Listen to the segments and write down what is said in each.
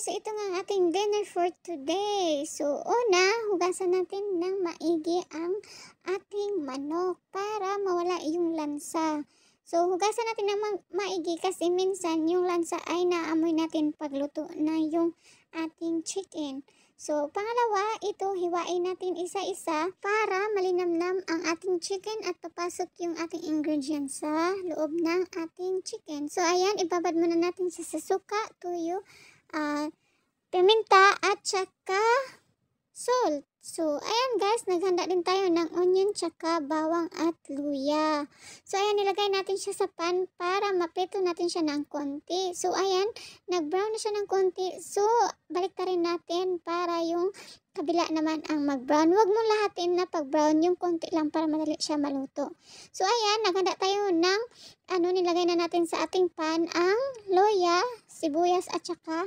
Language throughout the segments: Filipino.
guys, so ito nga ang ating dinner for today. So una, hugasan natin ng maigi ang ating manok para mawala yung lansa. So hugasan natin ng ma maigi kasi minsan yung lansa ay naamoy natin pagluto na yung ating chicken. So pangalawa, ito hiwain natin isa-isa para malinamnam ang ating chicken at papasok yung ating ingredients sa loob ng ating chicken. So ayan, ibabad muna natin sa suka, tuyo, paminta at saka salt. So, ayan guys, naghanda din tayo ng onion tsaka bawang at luya. So, ayan, nilagay natin siya sa pan para mapito natin siya ng konti. So, ayan, nag-brown na siya ng konti. So, balik rin natin para yung kabila naman ang mag-brown. Huwag mong lahatin na pag-brown yung konti lang para madali siya maluto. So, ayan, naghanda tayo ng ano, nilagay na natin sa ating pan ang luya, sibuyas at saka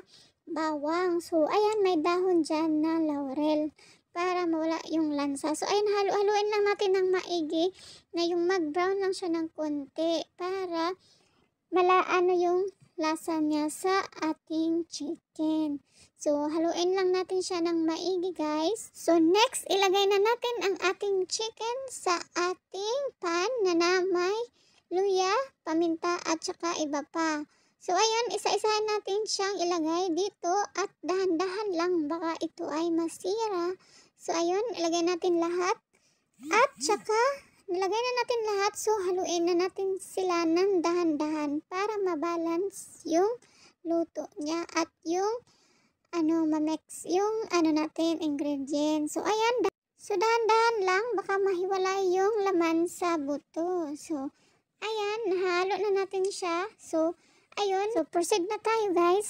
bawang. So, ayan, may dahon dyan na laurel para mawala yung lansa. So, ayan, halu-haluin lang natin ng maigi na yung mag-brown lang siya ng konti para malaano yung lasa niya sa ating chicken. So, haluin lang natin siya ng maigi, guys. So, next, ilagay na natin ang ating chicken sa ating pan na na may luya, paminta, at saka iba pa. So, ayun, isa-isahan natin siyang ilagay dito at dahan-dahan lang baka ito ay masira. So, ayun, ilagay natin lahat. At saka, nilagay na natin lahat. So, haluin na natin sila ng dahan-dahan para mabalance yung luto niya at yung ano, mamix yung ano natin, ingredients. So, ayan. So, dahan-dahan lang. Baka mahiwalay yung laman sa buto. So, ayan. Nahalo na natin siya. So, Ayun, so proceed na tayo guys.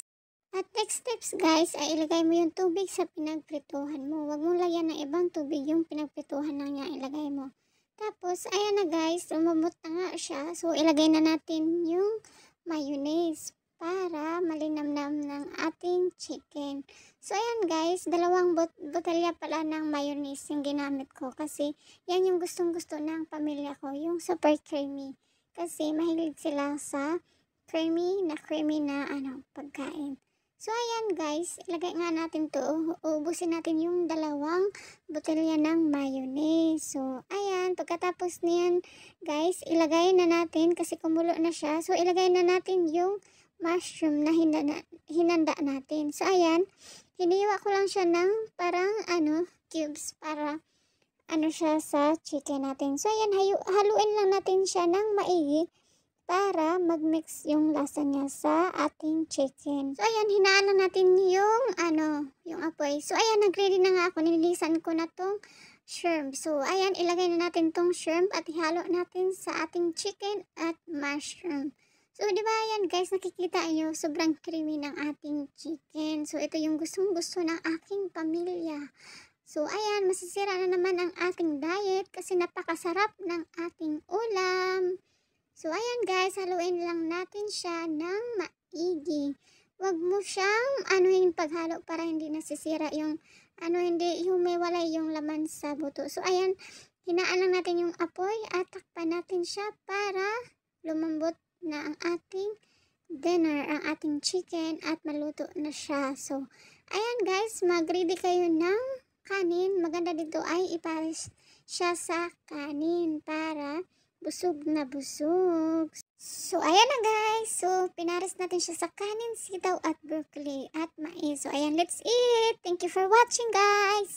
At next steps guys, ay ilagay mo yung tubig sa pinagprituhan mo. Huwag mong lagyan ng ibang tubig yung pinagprituhan na niya ilagay mo. Tapos, ayan na guys, lumamot na nga siya. So, ilagay na natin yung mayonnaise para malinamnam ng ating chicken. So, ayan guys, dalawang bot botelya pala ng mayonnaise yung ginamit ko kasi yan yung gustong-gusto ng pamilya ko, yung super creamy. Kasi mahilig sila sa creamy na creamy na ano, pagkain. So, ayan guys, ilagay nga natin to. Ubusin natin yung dalawang botelya ng mayonnaise. So, ayan, pagkatapos niyan, guys, ilagay na natin kasi kumulo na siya. So, ilagay na natin yung mushroom na hinanda, hinanda natin. So, ayan, hiniwa ko lang siya ng parang ano, cubes para ano siya sa chicken natin. So, ayan, haluin lang natin siya ng maigi para magmix yung lasa niya sa ating chicken. So, ayan, hinaan na natin yung, ano, yung apoy. So, ayan, nag-ready na nga ako. Nililisan ko na tong shrimp. So, ayan, ilagay na natin tong shrimp at ihalo natin sa ating chicken at mushroom. So, di ba, ayan guys, nakikita nyo, sobrang creamy ng ating chicken. So, ito yung gustong-gusto ng aking pamilya. So, ayan, masisira na naman ang ating diet kasi napakasarap ng ating ulam. So, ayan guys, haluin lang natin siya ng maigi. Huwag mo siyang anuhin paghalo para hindi nasisira yung ano, hindi humiwalay yung laman sa buto. So, ayan, hinaan lang natin yung apoy at takpan natin siya para lumambot na ang ating dinner, ang ating chicken at maluto na siya. So, ayan guys, mag-ready kayo ng kanin. Maganda dito ay ipares siya sa kanin para busog na busog. So, ayan na guys. So, pinaris natin siya sa kanin, sitaw at broccoli at mais. So, ayan, let's eat. Thank you for watching guys.